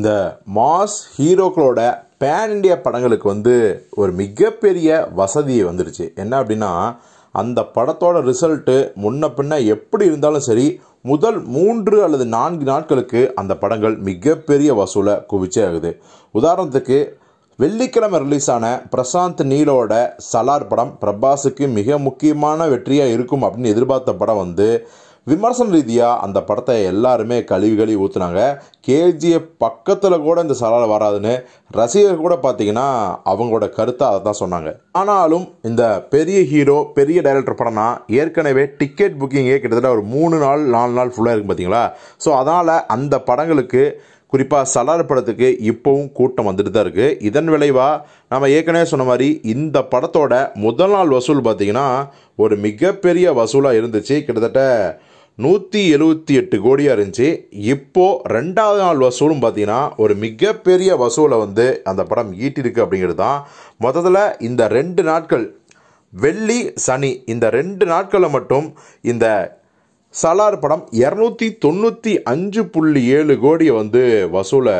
இந்த mass ஹீரோக்களோட pan India படங்களுக்கு வந்து ஒரு மிகப்பெரிய வசதியை வந்துடுச்சு என்ன அப்படின்னா அந்த படத்தோட ரிசல்ட்டு முன்ன பின்ன எப்படி இருந்தாலும் சரி முதல் மூன்று அல்லது நான்கு நாட்களுக்கு அந்த படங்கள் மிகப்பெரிய வசூலை குவிச்சே ஆகுது உதாரணத்துக்கு வெள்ளிக்கிழமை ரிலீஸ் ஆன பிரசாந்த் நீலோட சலார் படம் பிரபாஸுக்கு மிக முக்கியமான வெற்றியாக இருக்கும் அப்படின்னு எதிர்பார்த்த படம் வந்து விமர்சன ரீதியாக அந்த படத்தை எல்லாருமே கழுவி கழுவி ஊற்றுனாங்க கேஜிஎஃப் பக்கத்தில் கூட இந்த சலால் வராதுன்னு ரசிகர் கூட பார்த்தீங்கன்னா அவங்களோட கருத்தை அதை தான் சொன்னாங்க ஆனாலும் இந்த பெரிய ஹீரோ பெரிய டைரக்டர் படம்னா ஏற்கனவே டிக்கெட் புக்கிங்கே கிட்டத்தட்ட ஒரு மூணு நாள் நாலு நாள் ஃபுல்லாக இருக்கும் பார்த்தீங்களா ஸோ அதனால் அந்த படங்களுக்கு குறிப்பாக சலார் படத்துக்கு இப்போவும் கூட்டம் வந்துட்டு தான் இருக்குது இதன் விளைவாக நம்ம ஏற்கனவே சொன்ன மாதிரி இந்த படத்தோட முதல் நாள் வசூல் பார்த்திங்கன்னா ஒரு மிகப்பெரிய வசூலாக இருந்துச்சு கிட்டத்தட்ட நூற்றி எழுபத்தி எட்டு கோடியாக இருந்துச்சு இப்போது ரெண்டாவது நாள் வசூலும் பார்த்தீங்கன்னா ஒரு மிகப்பெரிய வசூலை வந்து அந்த படம் ஈட்டிருக்கு அப்படிங்கிறது தான் மொத்தத்தில் இந்த ரெண்டு நாட்கள் வெள்ளி சனி இந்த ரெண்டு நாட்களில் மட்டும் இந்த சலார் படம் இரநூத்தி தொண்ணூற்றி அஞ்சு புள்ளி ஏழு கோடியை வந்து வசூலை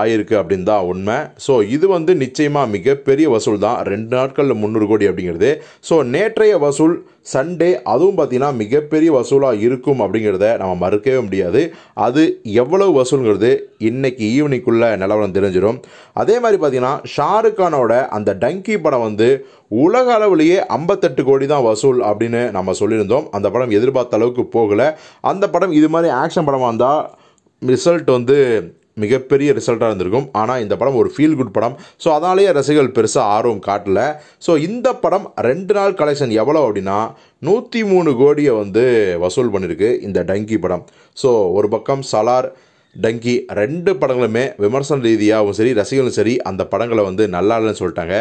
ஆயிருக்கு அப்படின்னு தான் உண்மை ஸோ இது வந்து நிச்சயமாக மிகப்பெரிய வசூல் தான் ரெண்டு நாட்களில் முந்நூறு கோடி அப்படிங்கிறது ஸோ நேற்றைய வசூல் சண்டே அதுவும் பார்த்திங்கன்னா மிகப்பெரிய வசூலாக இருக்கும் அப்படிங்கிறத நம்ம மறுக்கவே முடியாது அது எவ்வளவு வசூலுங்கிறது இன்றைக்கி ஈவினிங்குள்ளே நிலவரம் தெரிஞ்சிடும் அதே மாதிரி பார்த்தீங்கன்னா ஷாருக் கானோட அந்த டங்கி படம் வந்து உலக அளவுலேயே ஐம்பத்தெட்டு கோடி தான் வசூல் அப்படின்னு நம்ம சொல்லியிருந்தோம் அந்த படம் எதிர்பார்த்த அளவுக்கு போகலை அந்த படம் இது மாதிரி ஆக்ஷன் படமாக இருந்தால் ரிசல்ட் வந்து மிகப்பெரிய ரிசல்ட்டாக இருந்திருக்கும் ஆனால் இந்த படம் ஒரு ஃபீல் குட் படம் ஸோ அதனாலேயே ரசிகர்கள் பெருசாக ஆர்வம் காட்டல ஸோ இந்த படம் ரெண்டு நாள் கலெக்ஷன் எவ்வளோ அப்படின்னா நூற்றி மூணு கோடியை வந்து வசூல் பண்ணியிருக்கு இந்த டங்கி படம் ஸோ ஒரு பக்கம் சலார் டங்கி ரெண்டு படங்களுமே விமர்சன ரீதியாகவும் சரி ரசிகர்களும் சரி அந்த படங்களை வந்து நல்லா இல்லைன்னு சொல்லிட்டாங்க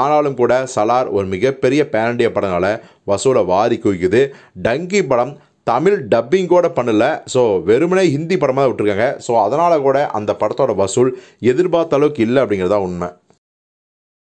ஆனாலும் கூட சலார் ஒரு மிகப்பெரிய பேரண்டிய படங்களை வசூலை வாரி குவிக்குது டங்கி படம் தமிழ் டப்பிங் கூட பண்ணலை ஸோ வெறுமனே ஹிந்தி படமாக விட்டுருக்காங்க ஸோ அதனால் கூட அந்த படத்தோட வசூல் எதிர்பார்த்த அளவுக்கு இல்லை அப்படிங்கிறதா உண்மை